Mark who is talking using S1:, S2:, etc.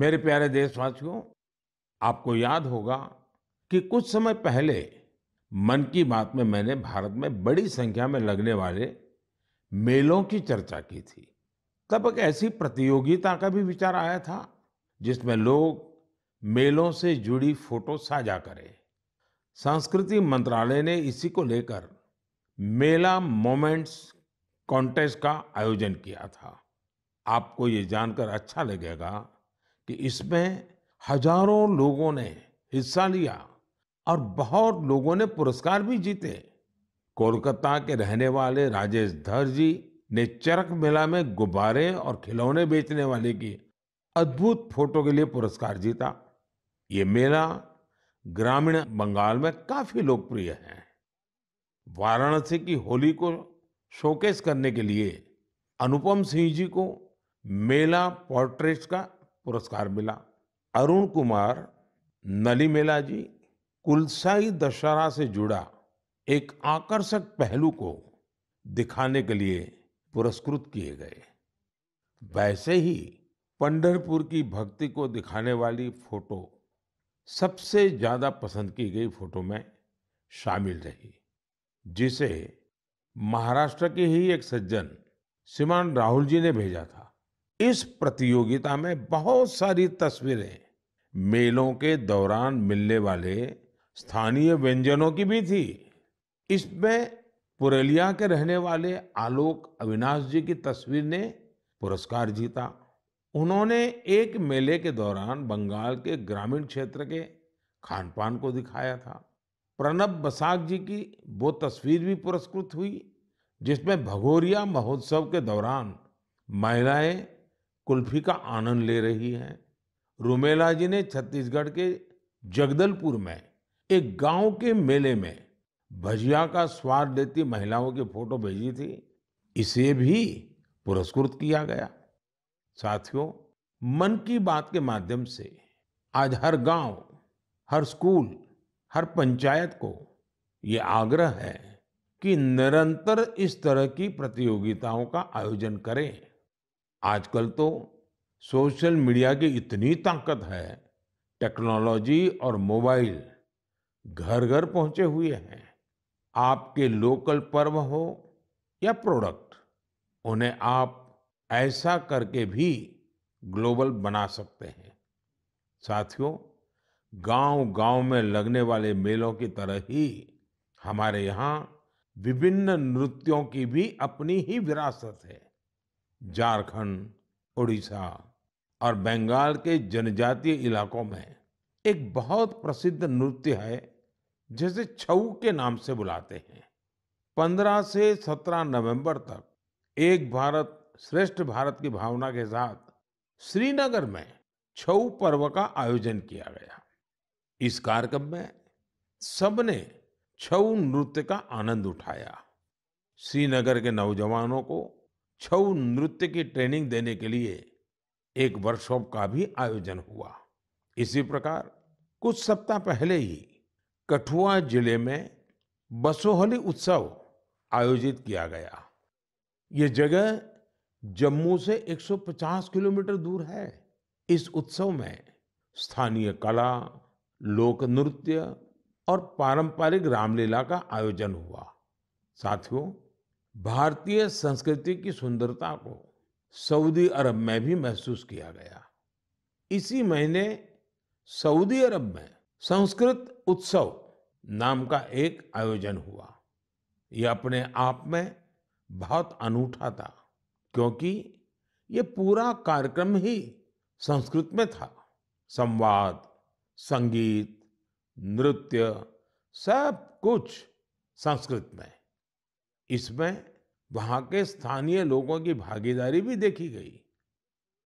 S1: मेरे प्यारे देशवासियों आपको याद होगा कि कुछ समय पहले मन की बात में मैंने भारत में बड़ी संख्या में लगने वाले मेलों की चर्चा की थी तब एक ऐसी प्रतियोगिता का भी विचार आया था जिसमें लोग मेलों से जुड़ी फोटो साझा करें संस्कृति मंत्रालय ने इसी को लेकर मेला मोमेंट्स कॉन्टेस्ट का आयोजन किया था आपको ये जानकर अच्छा लगेगा कि इसमें हजारों लोगों ने हिस्सा लिया और बहुत लोगों ने पुरस्कार भी जीते कोलकाता के रहने वाले राजेश धर जी ने चरक मेला में गुब्बारे और खिलौने बेचने वाले की अद्भुत फोटो के लिए पुरस्कार जीता ये मेला ग्रामीण बंगाल में काफी लोकप्रिय है वाराणसी की होली को शोकेस करने के लिए अनुपम सिंह जी को मेला पोर्ट्रेट का पुरस्कार मिला अरुण कुमार नलीमेला जी कुलसाई दशहरा से जुड़ा एक आकर्षक पहलू को दिखाने के लिए पुरस्कृत किए गए वैसे ही पंडरपुर की भक्ति को दिखाने वाली फोटो सबसे ज्यादा पसंद की गई फोटो में शामिल रही जिसे महाराष्ट्र के ही एक सज्जन श्रीमान राहुल जी ने भेजा था इस प्रतियोगिता में बहुत सारी तस्वीरें मेलों के दौरान मिलने वाले स्थानीय व्यंजनों की भी थी इसमें पुरलिया के रहने वाले आलोक अविनाश जी की तस्वीर ने पुरस्कार जीता उन्होंने एक मेले के दौरान बंगाल के ग्रामीण क्षेत्र के खान पान को दिखाया था प्रणब बसाक जी की वो तस्वीर भी पुरस्कृत हुई जिसमें भगोरिया महोत्सव के दौरान महिलाएं कुल्फी का आनंद ले रही हैं रुमेला जी ने छत्तीसगढ़ के जगदलपुर में एक गांव के मेले में भजिया का स्वाद लेती महिलाओं की फोटो भेजी थी इसे भी पुरस्कृत किया गया साथियों मन की बात के माध्यम से आज हर गांव, हर स्कूल हर पंचायत को ये आग्रह है कि निरंतर इस तरह की प्रतियोगिताओं का आयोजन करें आजकल तो सोशल मीडिया की इतनी ताकत है टेक्नोलॉजी और मोबाइल घर घर पहुंचे हुए हैं आपके लोकल पर्व हो या प्रोडक्ट उन्हें आप ऐसा करके भी ग्लोबल बना सकते हैं साथियों गांव-गांव में लगने वाले मेलों की तरह ही हमारे यहाँ विभिन्न नृत्यों की भी अपनी ही विरासत है झारखंड उड़ीसा और बंगाल के जनजातीय इलाकों में एक बहुत प्रसिद्ध नृत्य है जिसे छऊ के नाम से बुलाते हैं 15 से 17 नवंबर तक एक भारत श्रेष्ठ भारत की भावना के साथ श्रीनगर में छऊ पर्व का आयोजन किया गया इस कार्यक्रम में सबने छऊ नृत्य का आनंद उठाया श्रीनगर के नौजवानों को छऊ नृत्य की ट्रेनिंग देने के लिए एक वर्कशॉप का भी आयोजन हुआ इसी प्रकार कुछ सप्ताह पहले ही कठुआ जिले में बसोहली उत्सव आयोजित किया गया ये जगह जम्मू से 150 किलोमीटर दूर है इस उत्सव में स्थानीय कला लोक नृत्य और पारंपरिक रामलीला का आयोजन हुआ साथियों भारतीय संस्कृति की सुंदरता को सऊदी अरब में भी महसूस किया गया इसी महीने सऊदी अरब में संस्कृत उत्सव नाम का एक आयोजन हुआ यह अपने आप में बहुत अनूठा था क्योंकि ये पूरा कार्यक्रम ही संस्कृत में था संवाद संगीत नृत्य सब कुछ संस्कृत में इसमें वहाँ के स्थानीय लोगों की भागीदारी भी देखी गई